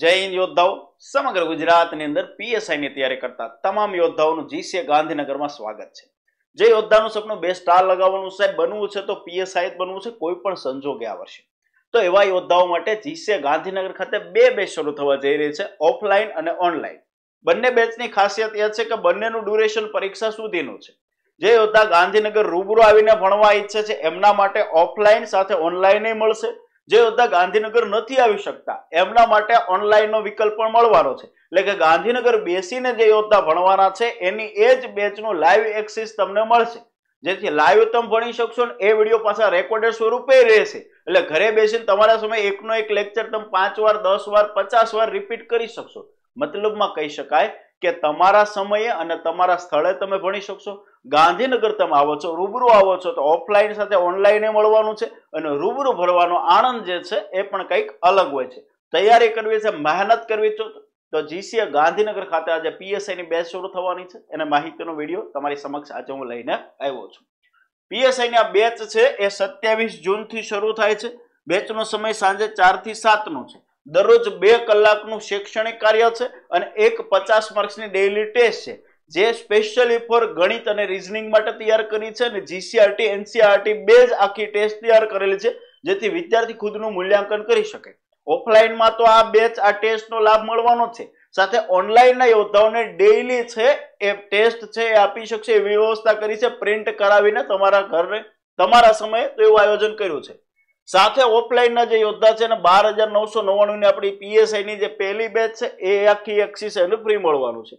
જૈન યોદ્ધાઓ સમગ્ર ગુજરાતની અંદર પીએસઆઈની તૈયારી કરતા તમામ યોદ્ધાઓનું જીસીએ ગાંધીનગરમાં સ્વાગત છે જે યોદ્ધાનું સપનું બે સ્ટાર લગાવવાનું સાહેબ બનવું છે તો પીએસઆઈ બનવું છે કોઈ પણ સંજોગે આ વર્ષે તો એવા યોદ્ધાઓ માટે જીસીએ ગાંધીનગર ખાતે બે બેચ શરૂ થવા જઈ રહી છે ઓફલાઈન અને ઓનલાઈન બંને બેચની ખાસિયત એ છે કે બંનેનું ડ્યુરેશન પરીક્ષા સુધીનું છે જે યોદ્ધા ગાંધીનગર રૂબરૂ આવીને ભણવા ઈચ્છે છે એમના માટે ઓફલાઈન સાથે ઓનલાઈન મળશે જે યોદ્ધા ગાંધીનગર નથી આવી શકતા એમના માટે ઓનલાઈનનો વિકલ્પ પણ મળવાનો છે એટલે કે ગાંધીનગર બેસીને જે યોદ્ધા ભણવાના છે એની એ જ બેચનું લાઈવ એક્સિસ તમને મળશે જેથી લાઈવ તમે ભણી શકશો ને એ વિડીયો પાછા રેકોર્ડેડ સ્વરૂપે રહેશે એટલે ઘરે બેસીને તમારા સમય એકનો એક લેક્ચર તમે પાંચ વાર દસ વાર પચાસ વાર રિપીટ કરી શકશો મતલબમાં કહી શકાય કે તમારા સમયે અને તમારા સ્થળે તમે ભણી શકશો ગાંધીનગર તમે આવો છો રૂબરૂ આવો છો તો ઓફલાઈન સાથે ઓનલાઈન મળવાનું છે અને રૂબરૂ ભરવાનો આનંદ જે છે એ પણ કંઈક અલગ હોય છે તૈયારી કરવી છે મહેનત કરવી છે તો જીસીએ ગાંધીનગર ખાતે આજે પીએસઆઈની બેચ શરૂ થવાની છે અને માહિતીનો વિડીયો તમારી સમક્ષ આજે હું લઈને આવ્યો છું પીએસઆઈની આ બેચ છે એ સત્યાવીસ જૂનથી શરૂ થાય છે બેચનો સમય સાંજે ચારથી સાતનો છે દરરોજ બે કલાકનું શૈક્ષણિક કાર્ય છે અને એક પચાસ માર્ક્સની ડેઇલી ટેસ્ટ છે જે સ્પેશિયલી ફોર ગણિત અને રીઝનિંગ માટે તૈયાર કરી છે અને જીસીઆરટી એનસીઆરટી બે જ આખી ટેસ્ટ તૈયાર કરેલી છે જેથી વિદ્યાર્થી ખુદનું મૂલ્યાંકન કરી શકે ઓફલાઈનમાં તો આ બેચ આ ટેસ્ટનો લાભ મળવાનો છે સાથે ઓનલાઈનના યોદ્ધાઓને ડેઇલી છે એ ટેસ્ટ છે એ આપી શકશે એવી વ્યવસ્થા કરી છે પ્રિન્ટ કરાવીને તમારા ઘરને તમારા સમયે તો એવું આયોજન કર્યું છે સાથે ઓફલાઈનના જે યોદ્ધા છે ને બાર હજાર નવસો નવ્વાણુંની આપણી પીએસઆઈની જે પહેલી બેચ છે એ આખી એક્સિસ એને ફ્રી મળવાનું છે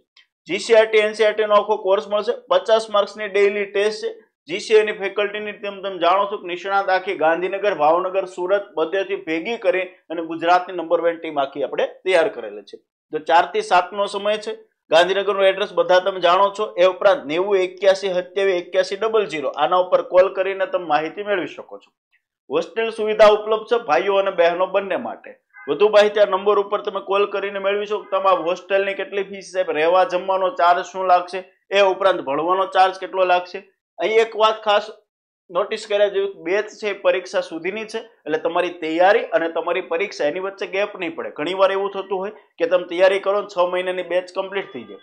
જીસીઆરટી એનસીઆરટીનો આખો કોર્સ મળશે પચાસ માર્ક્સની ડેઇલી ટેસ્ટ છે જીસીએની ફેકલ્ટીની તેમ તમે જાણો છો કે નિષ્ણાત આખી ગાંધીનગર ભાવનગર સુરત બધેથી ભેગી કરી અને ગુજરાતની નંબર વન ટીમ આખી આપણે તૈયાર કરેલી છે તો ચારથી સાતનો સમય છે ગાંધીનગરનું એડ્રેસ બધા તમે જાણો છો એ ઉપરાંત નેવું એક્યાસી સત્યાવીસ એક્યાસી ડબલ જીરો આના ઉપર કોલ કરીને તમે માહિતી મેળવી શકો છો હોસ્ટેલ સુવિધા ઉપલબ્ધ છે ભાઈઓ અને બહેનો બંને માટે વધુ માહિતી આ નંબર ઉપર તમે કોલ કરીને મેળવી શકો તમારા હોસ્ટેલની કેટલી ફીસ સાહેબ રહેવા જમવાનો ચાર્જ શું લાગશે એ ઉપરાંત ભણવાનો ચાર્જ કેટલો લાગશે અહીં એક વાત ખાસ નોટિસ કર્યા જેવી બેચ છે પરીક્ષા સુધીની છે એટલે તમારી તૈયારી અને તમારી પરીક્ષા એની વચ્ચે ગેપ નહીં પડે ઘણીવાર એવું થતું હોય કે તમે તૈયારી કરો છ મહિનાની બેચ કમ્પ્લીટ થઈ જાય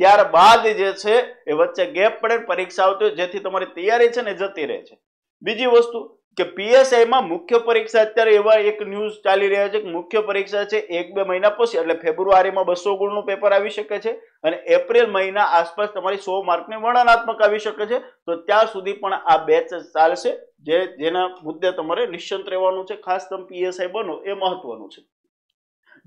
ત્યારબાદ જે છે એ વચ્ચે ગેપ પડે પરીક્ષા આવતી હોય જેથી તમારી તૈયારી છે ને જતી રહે છે બીજી વસ્તુ કે પીએસઆઈમાં મુખ્ય પરીક્ષા અત્યારે એવા એક ન્યૂઝ ચાલી રહ્યા છે કે મુખ્ય પરીક્ષા છે એક બે મહિના પછી એટલે ફેબ્રુઆરીમાં બસો ગુણનું પેપર આવી શકે છે અને એપ્રિલ મહિના આસપાસ તમારી સો માર્કની વર્ણનાત્મક આવી શકે છે તો ત્યાં સુધી પણ આ બેચ ચાલશે જે જેના મુદ્દે તમારે નિશ્ચિંત રહેવાનું છે ખાસ તમે પીએસઆઈ બનો એ મહત્વનું છે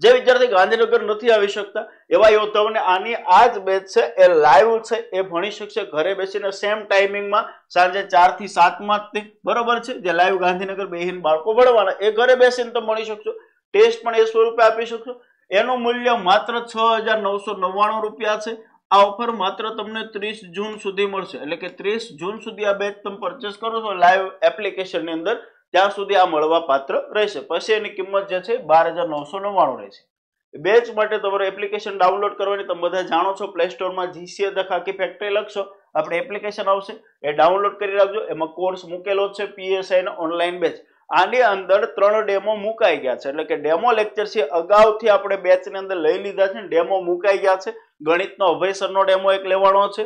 જે વિદ્યાર્થી ગાંધીનગર નથી આવી શકતા એવા યોદ્ધાઓને આની આ જ બેચ છે એ લાઈવ છે એ ભણી શકશે ઘરે બેસીને સેમ ટાઈમિંગમાં સાંજે ચાર થી સાતમાં બરોબર છે જે લાઈવ ગાંધીનગર બેહીન બાળકો ભણવાના એ ઘરે બેસીને તમે ભણી શકશો ટેસ્ટ પણ એ સ્વરૂપે આપી શકશો એનું મૂલ્ય માત્ર છ હજાર નવસો નવ્વાણું રૂપિયા છે આ ઓફર માત્ર તમને ત્રીસ જૂન સુધી મળશે એટલે કે ત્રીસ જૂન સુધી આ બેચ તમે પરચેસ કરો છો લાઈવ એપ્લિકેશનની અંદર ત્યાં સુધી આ મળવા પાત્ર રહેશે પછી એની કિંમત જે છે બાર હજાર નવસો નવ્વાણું રહેશે બેચ માટે તમારે એપ્લિકેશન ડાઉનલોડ કરવાની તમે બધા જાણો છો પ્લે સ્ટોરમાં જીસીએ ધ ખાકી ફેક્ટરી લખશો આપણે એપ્લિકેશન આવશે એ ડાઉનલોડ કરી રાખજો એમાં કોર્સ મૂકેલો છે પીએસઆઈ નો ઓનલાઈન બેચ આની અંદર ત્રણ ડેમો મુકાઈ ગયા છે એટલે કે ડેમો લેક્ચર છે અગાઉથી આપણે બેચની અંદર લઈ લીધા છે ડેમો મુકાઈ ગયા છે ગણિતનો અભયસરનો ડેમો એક લેવાનો છે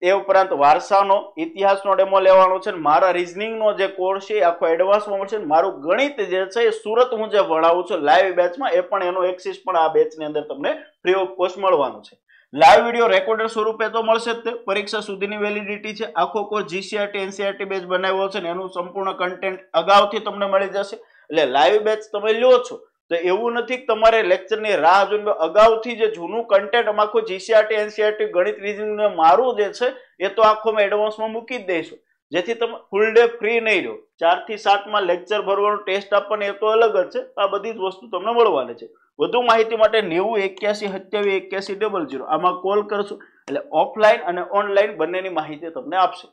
તે ઉપરાંત વારસાનો ઇતિહાસનો ડેમો લેવાનો છે મારા રિઝનિંગનો જે કોર્સ છે આખો એડવાન્સમાં મળશે મારું ગણિત જે છે એ સુરત હું જે ભણાવું છું લાઈવ બેચમાં એ પણ એનો એક્સિસ પણ આ બેચની અંદર તમને ફ્રી ઓફ કોસ્ટ મળવાનો છે લાઈવ વિડીયો રેકોર્ડર સ્વરૂપે તો મળશે જ તે પરીક્ષા સુધીની વેલિડિટી છે આખો કોર્સ જીસીઆરટી એનસીઆરટી બેચ બનાવ્યો છે ને એનું સંપૂર્ણ કન્ટેન્ટ અગાઉથી તમને મળી જશે એટલે લાઈવ બેચ તમે લ્યો છો તો એવું નથી તમારે લેક્ચરની રાહ જોઈને અગાઉથી જે જૂનું કન્ટેન્ટ આખું જીસીઆરટી એનસીઆરટી ગણિત રીઝનિંગ મારું જે છે એ તો આખો મેં એડવાન્સમાં મૂકી જ દઈશું જેથી તમે ફૂલ ડે ફ્રી નહીં રહ્યો ચારથી સાતમાં લેક્ચર ભરવાનું ટેસ્ટ આપવાનું એ તો અલગ જ છે આ બધી જ વસ્તુ તમને મળવાની છે વધુ માહિતી માટે નેવું એક્યાસી સત્યાવીસ એક્યાસી ડબલ જીરો આમાં કોલ કરશું એટલે ઓફલાઈન અને ઓનલાઈન બંનેની માહિતી તમને આપશે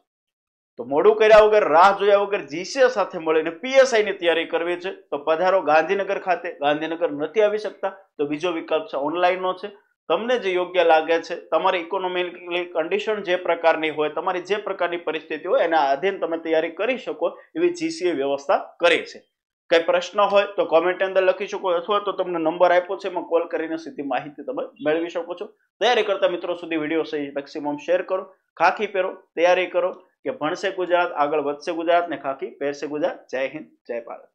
તો મોડું કર્યા વગર રાહ જોયા વગર જીસીએ સાથે મળીને પીએસઆઈની તૈયારી કરવી છે તો પધારો ગાંધીનગર ખાતે ગાંધીનગર નથી આવી શકતા તો બીજો વિકલ્પ છે ઓનલાઈનનો છે તમને જે યોગ્ય લાગે છે તમારી ઇકોનોમિકલી કન્ડિશન જે પ્રકારની હોય તમારી જે પ્રકારની પરિસ્થિતિ હોય એના આધીન તમે તૈયારી કરી શકો એવી જીસીએ વ્યવસ્થા કરી છે કઈ પ્રશ્ન હોય તો કોમેન્ટની અંદર લખી શકો અથવા તો તમને નંબર આપ્યો છે એમાં કોલ કરીને સીધી માહિતી તમે મેળવી શકો છો તૈયારી કરતા મિત્રો સુધી વિડીયો સહી મેક્સિમમ શેર કરો ખાખી પહેરો તૈયારી કરો કે ભણશે ગુજરાત આગળ વધશે ગુજરાત ને ખાખી પહેરશે ગુજરાત જય હિન્દ જય ભારત